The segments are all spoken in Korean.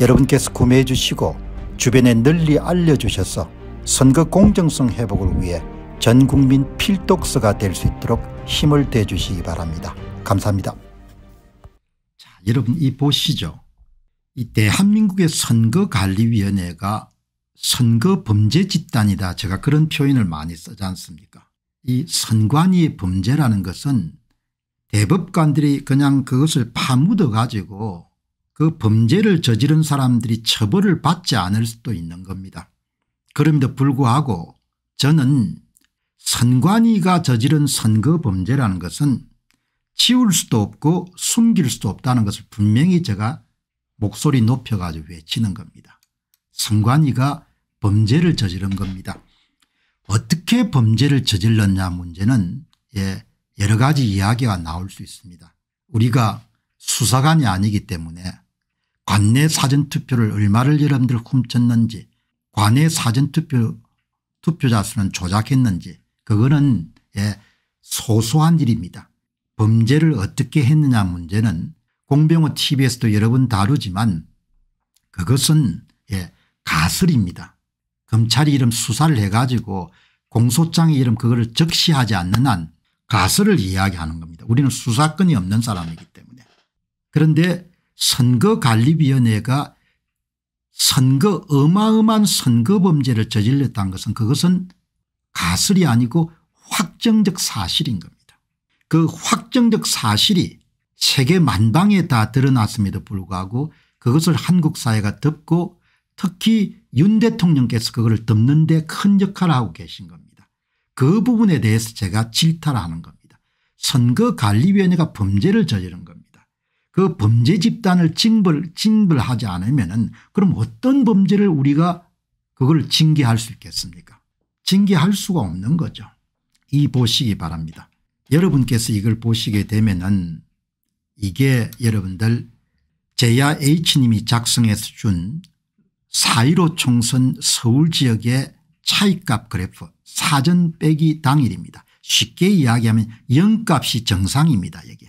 여러분께서 구매해 주시고 주변에 널리 알려주셔서 선거 공정성 회복을 위해 전국민 필독서가 될 수 있도록 힘을 대주시기 바랍니다. 감사합니다. 자, 여러분 이 보시죠. 이 대한민국의 선거관리위원회가 선거 범죄 집단이다 제가 그런 표현을 많이 쓰지 않습니까 이 선관위의 범죄라는 것은 대법관들이 그냥 그것을 파묻어 가지고 그 범죄를 저지른 사람들이 처벌을 받지 않을 수도 있는 겁니다. 그럼에도 불구하고 저는 선관위가 저지른 선거 범죄라는 것은 치울 수도 없고 숨길 수도 없다는 것을 분명히 제가 목소리 높여가지고 외치는 겁니다. 선관위가 범죄를 저지른 겁니다. 어떻게 범죄를 저질렀냐 문제는 예, 여러 가지 이야기가 나올 수 있습니다. 우리가 수사관이 아니기 때문에 관내 사전투표를 얼마를 여러분들 훔쳤는지 관내 사전투표 투표자 수는 조작했는지 그거는 예, 소소한 일입니다. 범죄를 어떻게 했느냐 문제는 공병호 tv에서도 여러 번 다루지만 그것은 예, 가설입니다. 검찰이 이름 수사를 해가지고 공소장이 이름 그거를 적시하지 않는 한 가설을 이야기하는 겁니다. 우리는 수사권이 없는 사람이기 때문에. 그런데 선거관리위원회가 선거 어마어마한 선거 범죄를 저질렀다는 것은 그것은 가설이 아니고 확정적 사실인 겁니다. 그 확정적 사실이 세계 만방에 다 드러났음에도 불구하고 그것을 한국 사회가 덮고 특히 윤 대통령께서 그걸 덮는 데 큰 역할을 하고 계신 겁니다. 그 부분에 대해서 제가 질타를 하는 겁니다. 선거관리위원회가 범죄를 저지른 겁니다. 그 범죄 집단을 징벌, 징벌하지 않으면 은 그럼 어떤 범죄를 우리가 그걸 징계할 수 있겠습니까 징계할 수가 없는 거죠. 이 보시기 바랍니다. 여러분께서 이걸 보시게 되면 은 이게 여러분들 제야 H님이 작성해서 준4.15 총선 서울 지역의 차익값 그래프 사전 빼기 당일입니다. 쉽게 이야기하면 영값이 정상입니다. 여기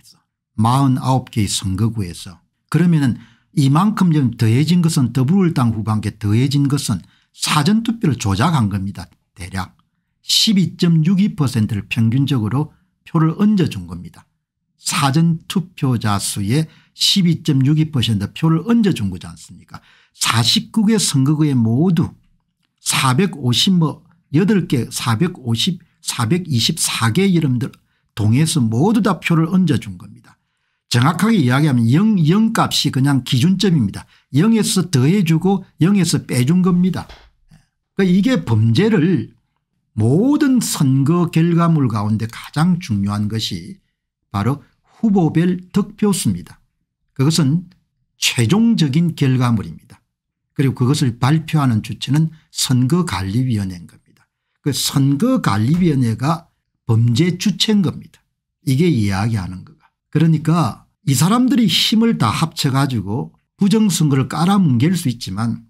49개 의 선거구에서 그러면은 이만큼 좀 더해진 것은 더불어당 후반기에 더해진 것은 사전투표를 조작한 겁니다. 대략 12.62%를 평균적으로 표를 얹어준 겁니다. 사전투표자 수의 12.62% 표를 얹어준 거지 않습니까 49개 선거구에 모두 458개 450 424개 이름들 동해서 모두 다 표를 얹어준 겁니다. 정확하게 이야기하면 0, 0 값이 그냥 기준점입니다. 0에서 더해주고 0에서 빼준 겁니다. 그러니까 이게 범죄를 모든 선거 결과물 가운데 가장 중요한 것이 바로 후보별 득표수입니다. 그것은 최종적인 결과물입니다. 그리고 그것을 발표하는 주체는 선거관리위원회인 겁니다. 그 선거관리위원회가 범죄 주체인 겁니다. 이게 이야기하는 거가. 그러니까 이 사람들이 힘을 다 합쳐가지고 부정선거를 깔아뭉갤 수 있지만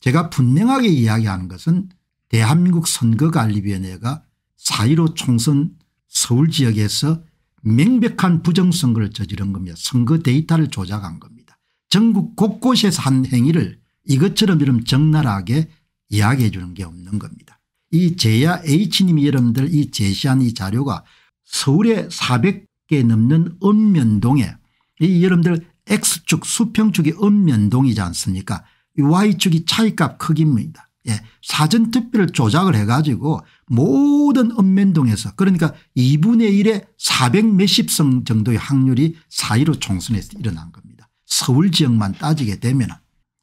제가 분명하게 이야기하는 것은 대한민국 선거관리위원회가 4.15 총선 서울 지역에서 명백한 부정선거를 저지른 겁니다. 선거 데이터를 조작한 겁니다. 전국 곳곳에서 한 행위를 이것처럼 이런 적나라하게 이야기해 주는 게 없는 겁니다. 이 제야 H님이 여러분들 이 제시한 이 자료가 서울에 400개 넘는 읍면동에 이 여러분들 X축 수평축이 읍면동이지 않습니까 Y축이 차이값 크기입니다. 예. 사전투표를 조작을 해가지고 모든 읍면동에서 그러니까 2분의 1에 400 몇십 성 정도의 확률이 4.15 총선에서 일어난 겁니다. 서울 지역만 따지게 되면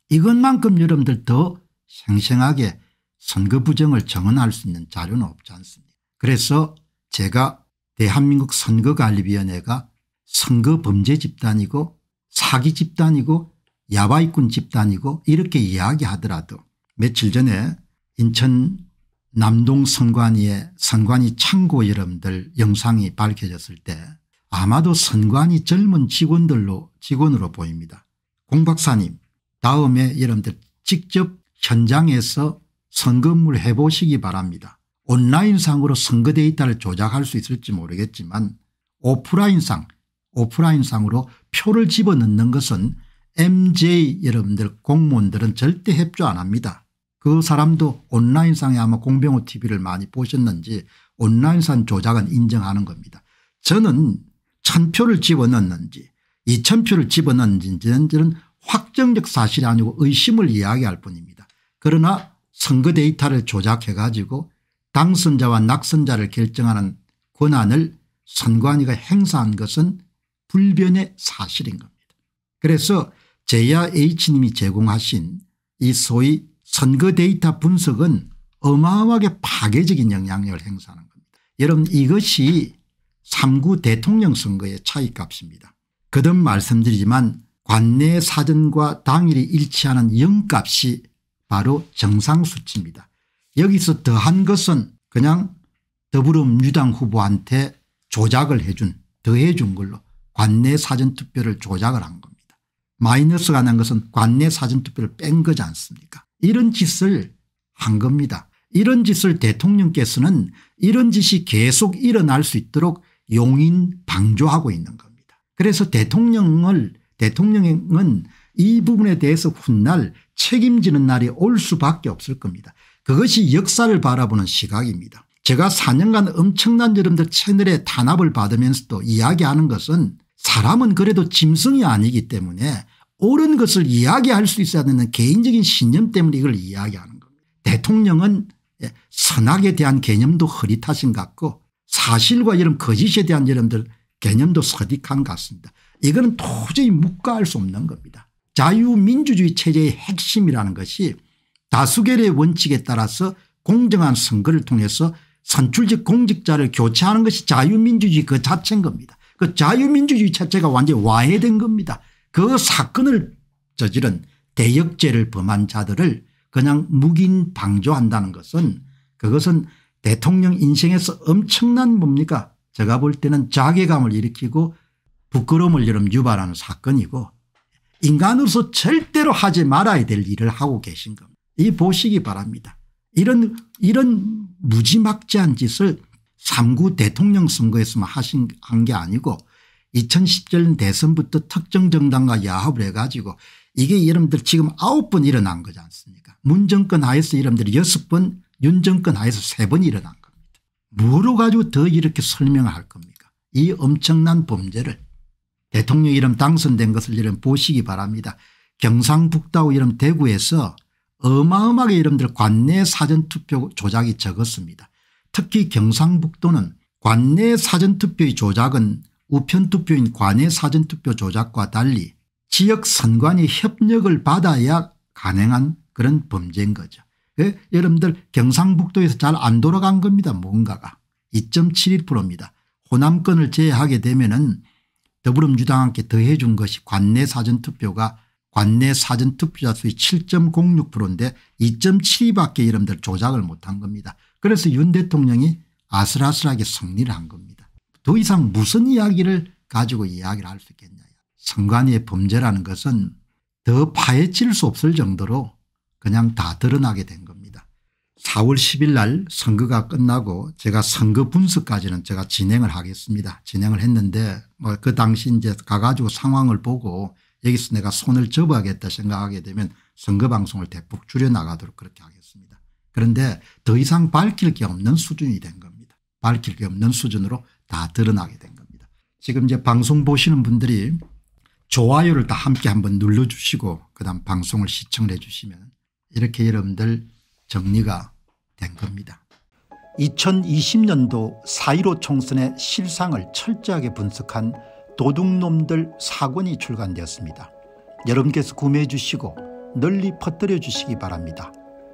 이것만큼 여러분들 더 생생하게 선거 부정을 정언할 수 있는 자료는 없지 않습니까 그래서 제가 대한민국 선거관리위원회가 선거 범죄 집단이고 사기 집단이고 야바이꾼 집단이고 이렇게 이야기하더라도 며칠 전에 인천 남동 선관위의 선관위 창고 여러분들 영상이 밝혀졌을 때 아마도 선관위 젊은 직원들로 직원으로 보입니다. 공 박사님 다음에 여러분들 직접 현장에서 선거물 해보시기 바랍니다. 온라인상으로 선거 데이터를 조작할 수 있을지 모르겠지만 오프라인상 오프라인상으로 표를 집어넣는 것은 MJ 여러분들 공무원들은 절대 협조 안 합니다. 그 사람도 온라인상에 아마 공병호 tv를 많이 보셨는지 온라인상 조작은 인정하는 겁니다. 저는 1 0 0 0표를 집어넣는지 2 0 0 0표를 집어넣는지는 확정적 사실이 아니고 의심을 이야기할 뿐입니다. 그러나 선거 데이터를 조작해 가지고 당선자와 낙선자를 결정하는 권한을 선관위가 행사한 것은 불변의 사실인 겁니다. 그래서 제야 H님이 제공하신 이 소위 선거 데이터 분석은 어마어마하게 파괴적인 영향력을 행사하는 겁니다. 여러분 이것이 3구 대통령 선거의 차이값입니다. 거듭 말씀드리지만 관내 사전과 당일이 일치하는 영값이 바로 정상수치입니다. 여기서 더한 것은 그냥 더불어민주당 후보한테 조작을 해준 더해준 걸로 관내 사전투표를 조작을 한 겁니다. 마이너스가 난 것은 관내 사전투표를 뺀 거지 않습니까 이런 짓을 한 겁니다. 이런 짓을 대통령께서는 이런 짓이 계속 일어날 수 있도록 용인 방조하고 있는 겁니다. 그래서 대통령을 대통령은 이 부분에 대해서 훗날 책임지는 날이 올 수밖에 없을 겁니다. 그것이 역사를 바라보는 시각입니다. 제가 4년간 엄청난 여러분들 채널의 탄압을 받으면서도 이야기하는 것은 사람은 그래도 짐승이 아니기 때문에 옳은 것을 이야기할 수 있어야 되는 개인적인 신념 때문에 이걸 이야기하는 겁니다. 대통령은 예, 선악에 대한 개념도 흐릿하신 것 같고 사실과 이런 거짓에 대한 여러분들 개념도 서득한 것 같습니다. 이거는 도저히 묵과할 수 없는 겁니다. 자유민주주의 체제의 핵심이라는 것이 다수결의 원칙에 따라서 공정한 선거를 통해서 선출직 공직자를 교체하는 것이 자유민주주의 그 자체인 겁니다. 그 자유민주주의 자체가 완전히 와해된 겁니다. 그 사건을 저지른 대역죄를 범한 자들을 그냥 묵인 방조한다는 것은 그것은 대통령 인생에서 엄청난 뭡니까 제가 볼 때는 자괴감을 일으키고 부끄러움을 여름 유발하는 사건이고 인간으로서 절대로 하지 말아야 될 일을 하고 계신 겁니다. 이 보시기 바랍니다. 이런 이런 무지막지한 짓을 3구 대통령 선거에서만 하신 한 게 아니고 2017년 대선부터 특정 정당과 야합을 해가지고 이게 여러분들 지금 9번 일어난 거지 않습니까 문정권 하에서 여러분들 이6번 윤정권 하에서 3번 일어난 겁니다. 뭐로 가지고 더 이렇게 설명할 겁니까 이 엄청난 범죄를 대통령 이름 당선된 것을 이름 보시기 바랍니다. 경상북도 이름 대구에서 어마어마하게 이름들 관내 사전투표 조작이 적었습니다. 특히 경상북도는 관내 사전투표의 조작은 우편투표인 관내 사전투표 조작과 달리 지역 선관위 협력을 받아야 가능한 그런 범죄인 거죠. 예? 여러분들 경상북도에서 잘 안 돌아간 겁니다. 뭔가가 2.71%입니다. 호남권을 제외하게 되면 은 더불어민주당 함께 더해준 것이 관내 사전투표가 관내 사전투표자 수의 7.06%인데 2.72밖에 여러분들 조작을 못한 겁니다. 그래서 윤 대통령이 아슬아슬하게 승리를 한 겁니다. 더 이상 무슨 이야기를 가지고 이야기를 할 수 있겠냐. 선관위의 범죄라는 것은 더 파헤칠 수 없을 정도로 그냥 다 드러나게 된 겁니다. 4월 10일 날 선거가 끝나고 제가 선거 분석까지는 제가 진행을 하겠습니다. 진행을 했는데 뭐그 당시 이제 가가지고 상황을 보고 여기서 내가 손을 접어야겠다 생각하게 되면 선거 방송을 대폭 줄여나가도록 그렇게 하겠습니다. 그런데 더 이상 밝힐 게 없는 수준이 된 겁니다. 밝힐 게 없는 수준으로 다 드러나게 된 겁니다. 지금 이제 방송 보시는 분들이 좋아요를 다 함께 한번 눌러주시고 그다음 방송을 시청을 해 주시면 이렇게 여러분들 정리가 된 겁니다. 2020년도 4.15 총선의 실상을 철저하게 분석한 도둑놈들 사권이 출간되었습니다. 여러분께서 구매해 주시고 널리 퍼뜨려 주시기 바랍니다.